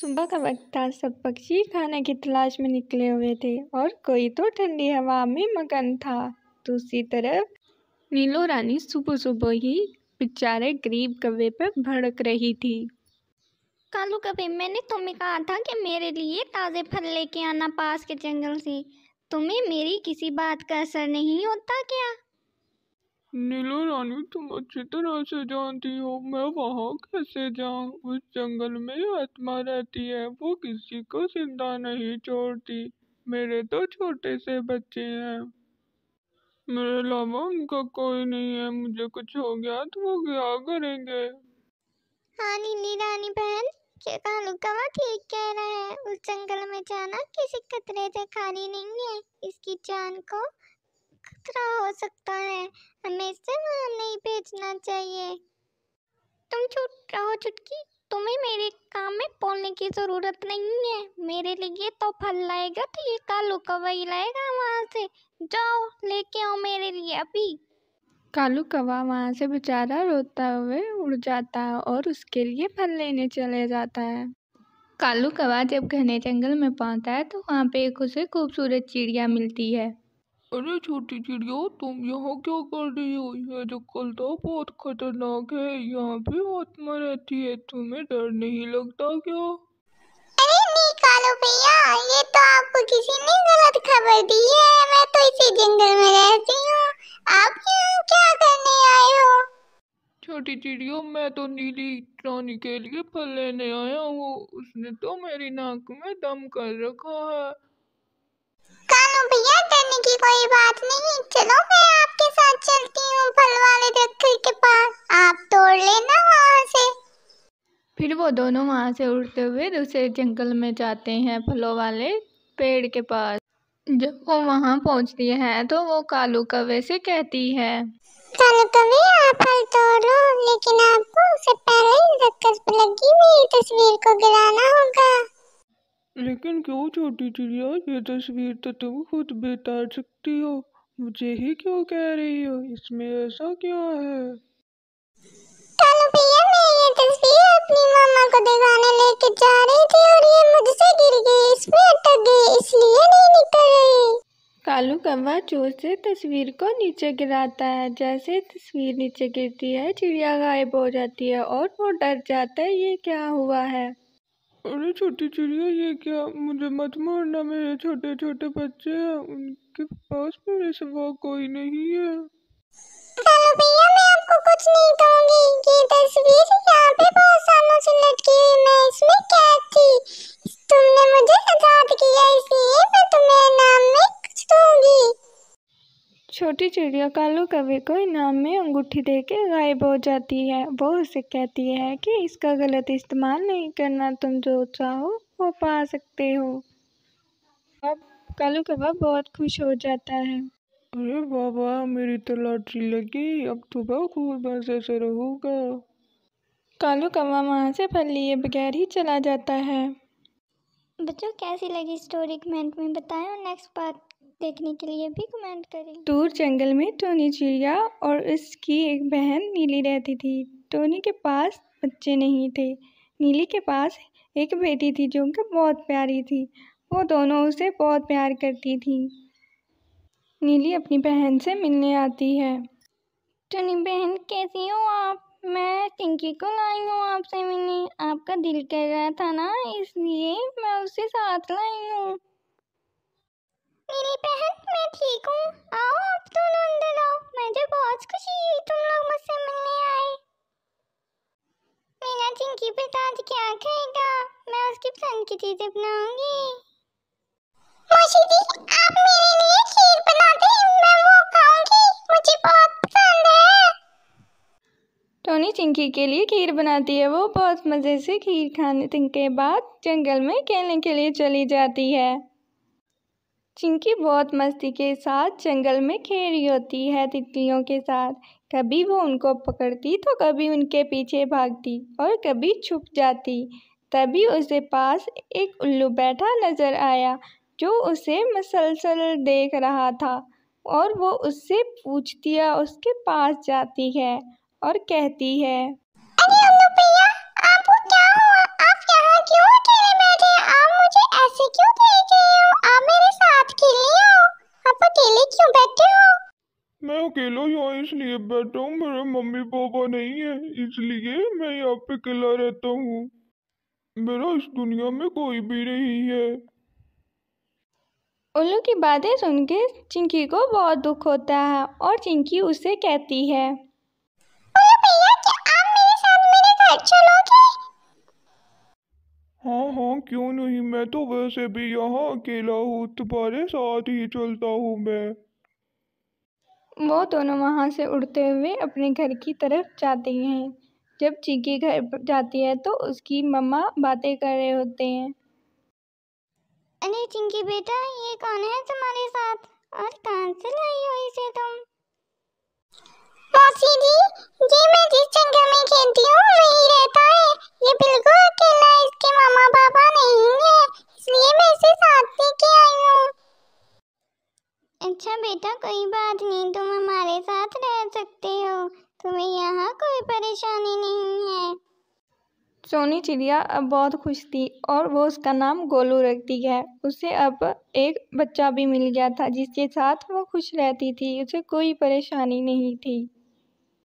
सुबह का वक्त था सब पक्षी खाने की तलाश में निकले हुए थे और कोई तो ठंडी हवा में मगन था दूसरी तरफ नीलो रानी सुबह सुबह ही बेचारे गरीब कवे पर भड़क रही थी कालू कभी मैंने तुम्हें कहा था कि मेरे लिए ताज़े फल लेके आना पास के जंगल से तुम्हें मेरी किसी बात का असर नहीं होता क्या नीलू रानी तुम अच्छी तरह से जानती हो मैं वहाँ कैसे जाऊँ उस जंगल में आत्मा रहती है वो किसी को जिंदा नहीं छोड़ती मेरे तो छोटे से बच्चे हैं मेरे अलावा उनका कोई नहीं है मुझे कुछ हो गया तो वो क्या करेंगे हाँ नीली रानी बहन क्या कालू कवा ठीक कह रहा है उस जंगल में जाना किसी खतरे से खाली नहीं है इसकी जान को खतरा हो सकता है हमें इसे वहाँ नहीं भेजना चाहिए तुम चुप रहो चुटकी तुम्हें मेरे काम में पोलने की ज़रूरत नहीं है मेरे लिए तो फल लाएगा तो ये कालू कौवा ही लाएगा वहाँ से जाओ लेके आओ मेरे लिए अभी कालू कवा वहाँ से बेचारा रोता हुए उड़ जाता है और उसके लिए फल लेने चले जाता है कालू कवा जब घने जंगल में पहुँचता है तो वहाँ पे एक उसे खूबसूरत चिड़िया मिलती है अरे छोटी चिड़िया तुम यहाँ क्या कर रही हो यह जंगल तो बहुत खतरनाक है यहाँ भी आत्मा रहती है तुम्हें डर नहीं लगता क्या अरे निकालो भैया ये तो आपको किसी ने गलत खबर दी है मैं तो इसी जंगल में रहती हूँ आप यहाँ क्या करने आए हो छोटी चिड़िया मैं तो नीली रानी के लिए फल लेने आया हूँ उसने तो मेरी नाक में दम कर रखा है चलो हाँ भैया डरने की कोई बात नहीं चलो मैं आपके साथ चलती हूँ फल वाले दरख्त के पास आप तोड़ लेना वहाँ से फिर वो दोनों वहाँ से उड़ते हुए दूसरे जंगल में जाते हैं फलों वाले पेड़ के पास जब वो वहाँ पहुँचती है तो वो कालू कवे से कहती है कालू कवे आप फल तोड़ लो लेकिन आपको उससे पहले ही रक्कस लगी मेरी तस्वीर को गिराना होगा लेकिन क्यों छोटी चिड़िया ये तस्वीर तो तुम खुद बेतार सकती हो मुझे ही क्यों कह रही हो इसमें ऐसा क्या है कालू कौवा चोर से तस्वीर को नीचे गिराता है जैसे तस्वीर नीचे गिरती है चिड़िया गायब हो जाती है और वो डर जाता है ये क्या हुआ है अरे छोटी चिड़िया ये क्या मुझे मत मारना मेरे छोटे छोटे बच्चे हैं उनके पास मेरे सिवा कोई नहीं है हेलो भैया मैं आपको कुछ नहीं कहूंगी ये तस्वीर यहाँ पे बहुत सारे छोटी चिड़िया कालू कभी को इनाम में अंगूठी दे के गायब हो जाती है वो उसे कहती है कि इसका गलत इस्तेमाल नहीं करना तुम जो चाहो वो पा सकते हो अब कालू कवा बहुत खुश हो जाता है अरे बाबा मेरी तो लॉटरी लगी अब तो बहुत खूब मजे से रहूँगा कालू कवा वहाँ से फल लिए बगैर ही चला जाता है बच्चों कैसी लगी स्टोरी कमेंट में बताएं और नेक्स्ट पार्ट देखने के लिए भी कमेंट करें दूर जंगल में टोनी चिड़िया और उसकी एक बहन नीली रहती थी टोनी के पास बच्चे नहीं थे नीली के पास एक बेटी थी जो उनके बहुत प्यारी थी वो दोनों उसे बहुत प्यार करती थी नीली अपनी बहन से मिलने आती है टोनी बहन कैसी हो आप मैं टिंकी को लाई हूँ आपसे मिलने आपका दिल कह रहा था ना इसलिए मैं उसे साथ लाई हूँ मेरी बहन मैं ठीक हूँ आओ आप दोनों अंदर आओ मुझे बहुत खुशी हुई तुम लोग मुझसे मिलने आए मेरा क्या खाएगा मैं उसकी पसंद की चीजें बनाऊंगी टोनी चिंकी के लिए खीर बनाती है वो बहुत मज़े से खीर खाने के बाद जंगल में खेलने के लिए चली जाती है चिंकी बहुत मस्ती के साथ जंगल में खेल रही होती है तितलियों के साथ कभी वो उनको पकड़ती तो कभी उनके पीछे भागती और कभी छुप जाती तभी उसे पास एक उल्लू बैठा नज़र आया जो उसे मसलसल देख रहा था और वो उससे पूछती है उसके पास जाती है और कहती है लिए बैठा हूँ मेरे मम्मी पापा नहीं है इसलिए मैं यहाँ पे अकेला रहता हूँ मेरा इस दुनिया में कोई भी नहीं है उल्लू की बातें सुन के चिंकी को बहुत दुख होता है और चिंकी उसे कहती है हाँ हाँ क्यों नहीं मैं तो वैसे भी यहाँ अकेला हूँ तुम्हारे साथ ही चलता हूँ मैं वो दोनों वहाँ से उड़ते हुए अपने घर की तरफ जाते हैं जब चीकी घर जाती है तो उसकी मम्मा बातें कर रहे होते हैं अरे चिंकी बेटा ये कौन है तुम्हारे साथ और कहाँ से लाई हो इसे तुम मौसी जी ये मैं जिस जंगल में खेलती हूँ वही रहता है ये बिल्कुल अकेला है इसके मामा पापा नहीं है इसलिए मैं इसे साथ लेके आई हूँ अच्छा बेटा कोई बात नहीं तुम सकते हो तुम्हें यहाँ कोई परेशानी नहीं है सोनी चिड़िया अब बहुत खुश थी और वो उसका नाम गोलू रख है उसे अब एक बच्चा भी मिल गया था जिसके साथ वो खुश रहती थी उसे कोई परेशानी नहीं थी